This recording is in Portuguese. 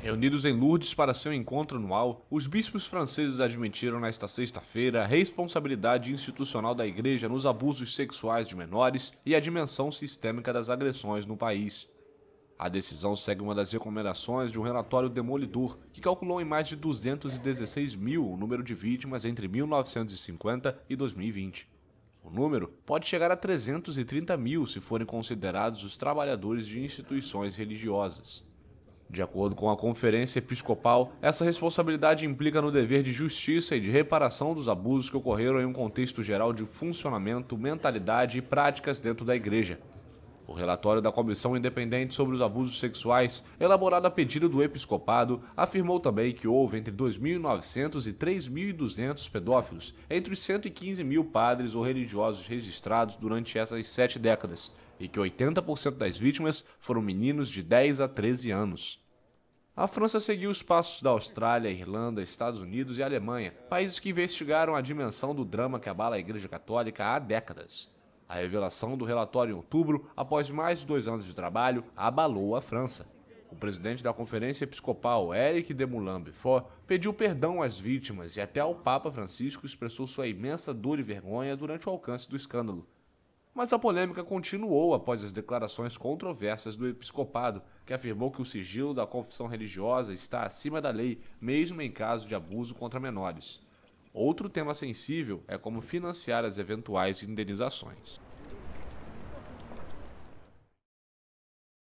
Reunidos em Lourdes para seu encontro anual, os bispos franceses admitiram nesta sexta-feira a responsabilidade institucional da Igreja nos abusos sexuais de menores e a dimensão sistêmica das agressões no país. A decisão segue uma das recomendações de um relatório demolidor que calculou em mais de 216 mil o número de vítimas entre 1950 e 2020. O número pode chegar a 330 mil se forem considerados os trabalhadores de instituições religiosas. De acordo com a Conferência Episcopal, essa responsabilidade implica no dever de justiça e de reparação dos abusos que ocorreram em um contexto geral de funcionamento, mentalidade e práticas dentro da Igreja. O relatório da Comissão Independente sobre os Abusos Sexuais, elaborado a pedido do episcopado, afirmou também que houve entre 2.900 e 3.200 pedófilos entre os 115 mil padres ou religiosos registrados durante essas sete décadas, e que 80% das vítimas foram meninos de 10 a 13 anos. A França seguiu os passos da Austrália, Irlanda, Estados Unidos e Alemanha, países que investigaram a dimensão do drama que abala a Igreja Católica há décadas. A revelação do relatório em outubro, após mais de dois anos de trabalho, abalou a França. O presidente da Conferência Episcopal, Eric de Moulin-Beaufort, pediu perdão às vítimas e até ao Papa Francisco expressou sua imensa dor e vergonha durante o alcance do escândalo. Mas a polêmica continuou após as declarações controversas do episcopado, que afirmou que o sigilo da confissão religiosa está acima da lei, mesmo em caso de abuso contra menores. Outro tema sensível é como financiar as eventuais indenizações.